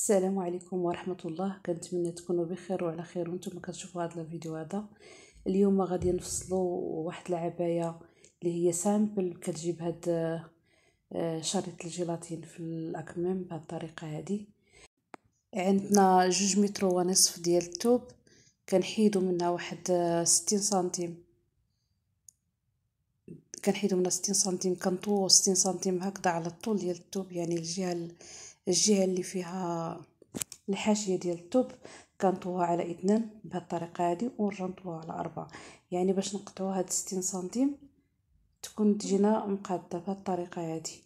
السلام عليكم ورحمه الله كنتمنى تكونوا بخير وعلى خير وانتم كتشوفوا هذا الفيديو هذا اليوم غادي نفصلوا واحد العبايه اللي هي سامبل كتجيب هاد آه، شريط الجيلاتين في الاكمام بهاد الطريقه هذه عندنا جوج متر ونصف ديال الثوب كنحيدو منها واحد آه، ستين سنتيم كنحيدوا منها ستين سنتيم كنطوو ستين سنتيم هكذا على الطول ديال الثوب يعني الجهه الجهه اللي فيها الحاشيه ديال الثوب كنطوها على اثنان بهاد الطريقه هادي ونرنطوها على اربعه يعني باش نقطعو هاد 60 سنتيم تكون تجينا مقاده بهاد الطريقه هادي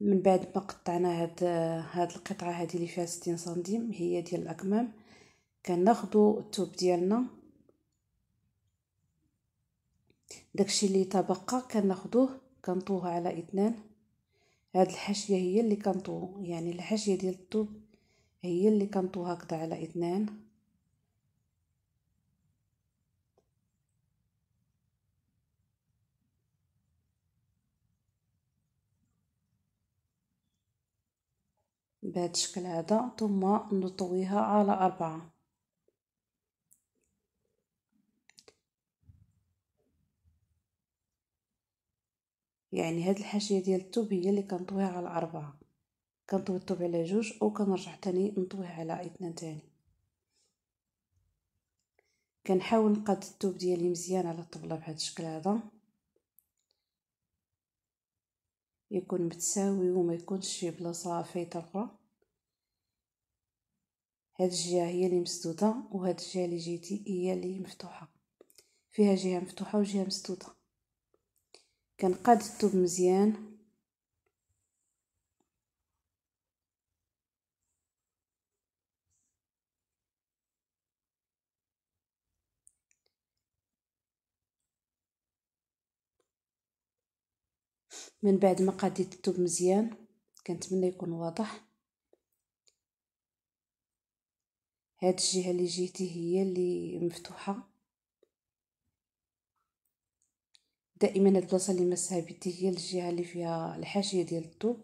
من بعد ما قطعنا هاد هاد القطعه هادي اللي فيها 60 سنتيم هي ديال الاكمام كناخذوا الثوب ديالنا داكشي اللي تبقى كناخذوه كنطوه على اثنان هاد الحاشيه هي اللي كنطو يعني الحاشيه ديال الطوب هي اللي كنطو هكذا على اثنان بهذا الشكل هذا ثم نطويها على أربعة يعني هاد الحاشيه ديال الثوب هي اللي كنطويها على اربعه كنطوي الثوب على جوج او كنرجع تاني نطويه على اثنان تاني كنحاول نقاد الثوب ديالي مزيان على الطبله بهذا الشكل هذا يكون متساوي وما يكونش شي بلاصه فايته اخرى هاد الجهه هي اللي مسدوده وهاد الجهه اللي جيتي هي اللي مفتوحه فيها جهه مفتوحه وجهه مسدوده كنقاد الطوب مزيان من بعد ما قاديت الثوب مزيان كنتمنى يكون واضح هاد الجهه اللي جيتي هي اللي مفتوحه دائما البلاصه اللي مسها بيدي هي الجهه اللي فيها الحاشيه ديال الطوب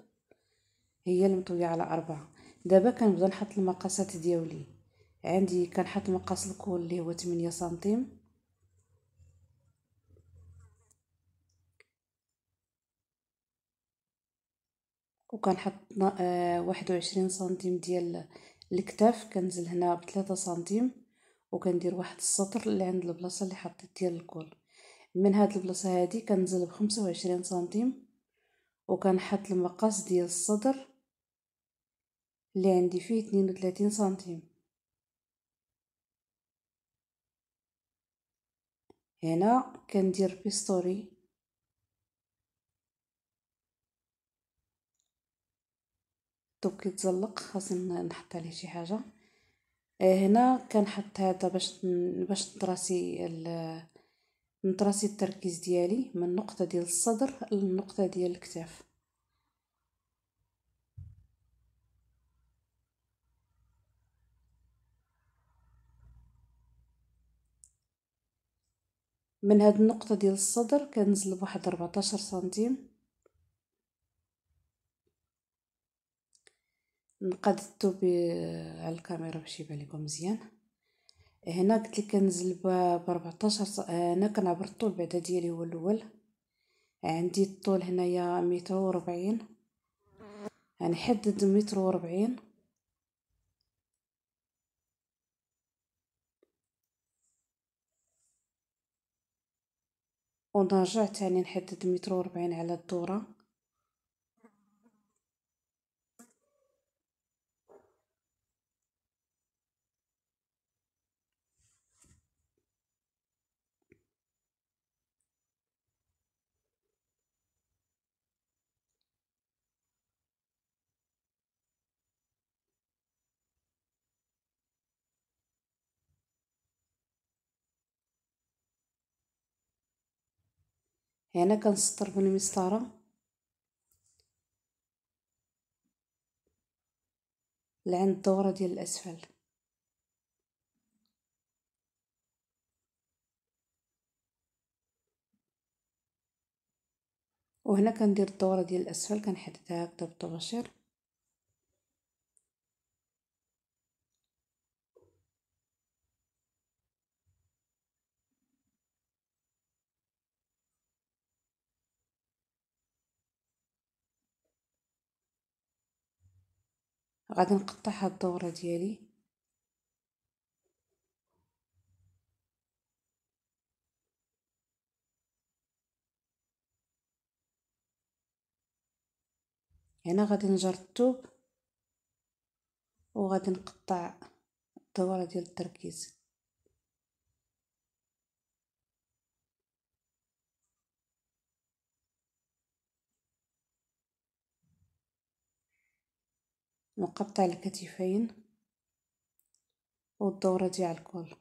هي المطويه على أربعة دابا كنبدا نحط المقاسات ديالي عندي كنحط مقاس الكول اللي هو 8 سنتيم وكنحط آه، واحد وعشرين سنتيم ديال الكتاف كنزل هنا بثلاثة سنتيم وكندير واحد السطر اللي عند البلاصه اللي حطيت ديال الكول من هاد البلاصه هادي كنزل بخمسة وعشرين سنتيم وكنحط المقاس ديال الصدر اللي عندي فيه اثنين وثلاثين سنتيم هنا كندير بيستوري دوك كيتزلق خاصني نحط عليه شي حاجه آه، هنا كنحط هذا باش باش تراسي نطراسي التركيز ديالي من النقطة ديال الصدر للنقطة ديال الكتاف من هاد النقطة ديال الصدر كنزل بواحد 14 سنتيم نقدتو على الكاميرا باش يبان لكم مزيان هنا قلت لك كنزل ب 14 هنا كنعبر الطول بعدا ديالي هو الاول عندي الطول هنايا متر وربعين غنحدد متر وربعين ونرجع تاني نحدد متر وربعين على الدوره هنا يعني كنسطر بالمسطره لعند الدوره ديال الاسفل وهنا كندير الدوره ديال الاسفل كنحددها هكذا بالطباشير غادي نقطع هاد الدوره ديالي هنا غادي نجر الثوب وغادي نقطع الدوره ديال التركيز نقطع الكتفين والدورة دي على الكل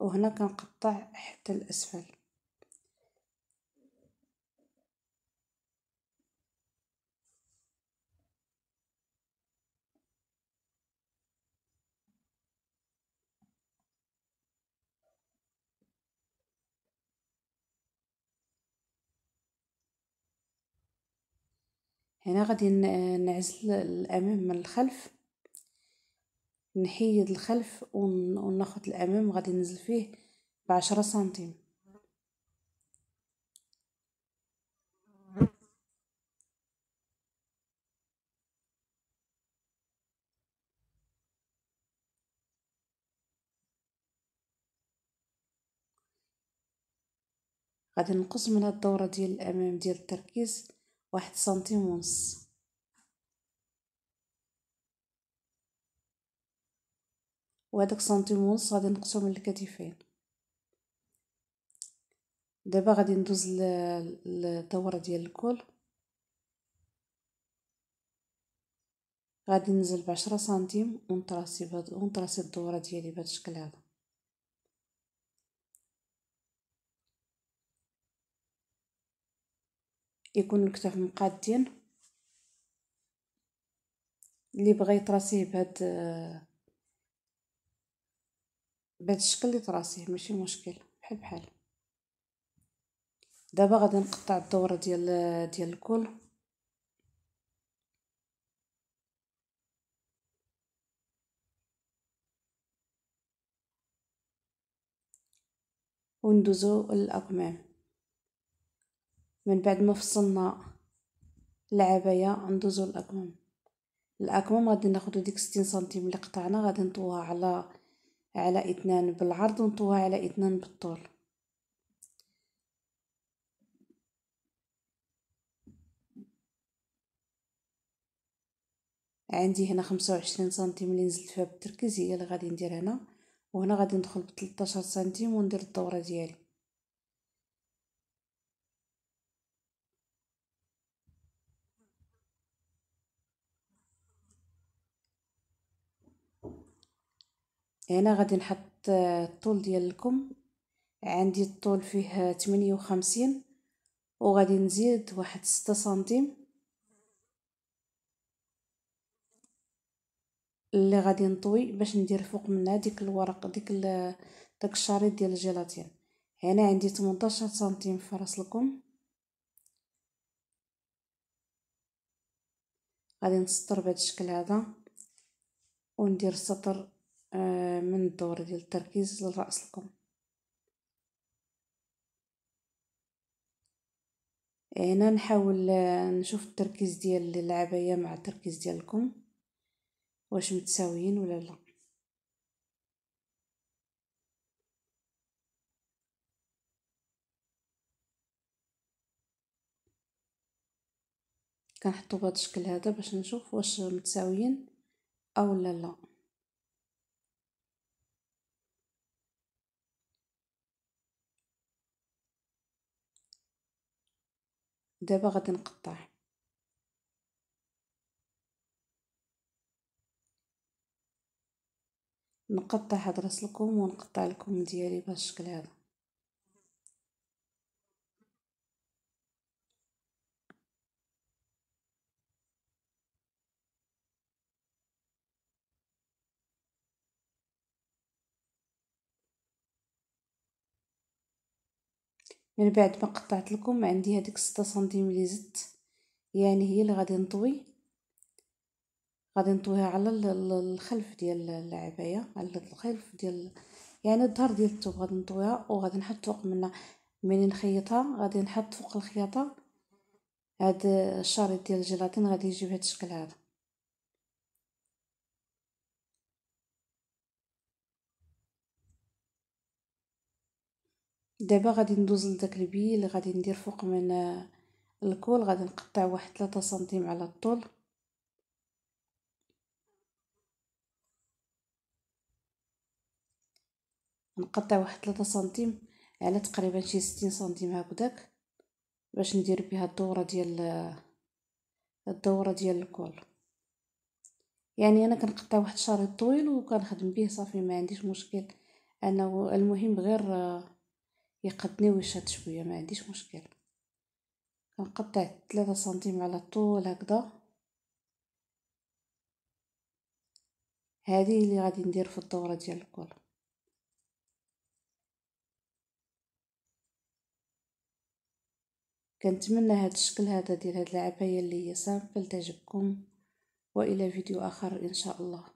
وهنا كنقطع حتى الأسفل هنا غادي نعزل الامام من الخلف نحيد الخلف وناخذ الامام غادي ننزل فيه 10 سنتيم غادي نقص من هاد الدوره ديال الامام ديال التركيز واحد سنتيم ونص وهداك سنتيم ونص غادي نقصو من الكتفين دابا غادي ندوز للدوره ديال الكل غادي ننزل بعشرة سنتيم ونطراسي بهاد ونطراسي الدوره ديالي بهاد الشكل هذا يكون الكتاف مقادين اللي بغى يطراسيه بهاد بهاد الشكل طراسيه ماشي مشكل بحال بحال دابا غادي نقطع الدوره ديال ديال الكل وندوزو للاكمام من بعد ما فصلنا العباية ندوزو الأكمام الأكمام غادي ناخدو ديك ستين سنتيم اللي قطعنا غادي نطوها على على اثنان بالعرض ونطوها على اثنان بالطول عندي هنا خمسة وعشرين سنتيم اللي نزلت فيها بالتركيز هي اللي غادي ندير هنا وهنا غادي ندخل بتلتاشر سنتيم وندير الدوره ديالي هنا غادي نحط الطول ديال الكم عندي الطول فيه 58 وغادي نزيد واحد 6 سنتيم اللي غادي نطوي باش ندير فوق منها ديك الورق ديك داك الشريط ديال الجيلاتين هنا عندي 18 سنتيم في راس الكم غادي نسطر بهذا الشكل هذا وندير سطر آه، من الدورة ديال التركيز لرأسكم هنا نحاول آه، نشوف التركيز ديال العباية مع التركيز ديالكم واش متساويين ولا لا كنحطو بهذا الشكل هذا باش نشوف واش متساويين او لا لا دابا غادي نقطع نقطع هاد راس الكم ونقطع الكم ديالي بهذا الشكل هذا من بعد ما قطعت لكم عندي هذيك ستة سنتيم اللي زدت يعني هي اللي غادي نطوي غادي نطويها على الخلف ديال العبايه على الخلف ديال يعني الظهر ديال الثوب غادي نطويها وغادي نحط فوق منها منين نخيطها غادي نحط فوق الخياطه هاد الشريط ديال الجيلاتين غادي يجيب هاد الشكل هذا دابا غادي ندوز لداك البيل غادي ندير فوق من آه، الكول غادي نقطع واحد 3 سنتيم على الطول نقطع واحد 3 سنتيم على تقريبا شي 60 سنتيم هكذاك باش ندير بها الدوره ديال آه، الدوره ديال الكول يعني انا كنقطع واحد الشريط طويل وكنخدم به صافي ما عنديش مشكل انه المهم غير آه، يقدني ويشد شويه ما عنديش مشكل كنقطع 3 سنتيم على طول هكذا هذه اللي غادي ندير في الدوره ديال الكل كنتمنى هذا الشكل هذا ديال هاد العبايه اللي هي سامبل تعجبكم والى فيديو اخر ان شاء الله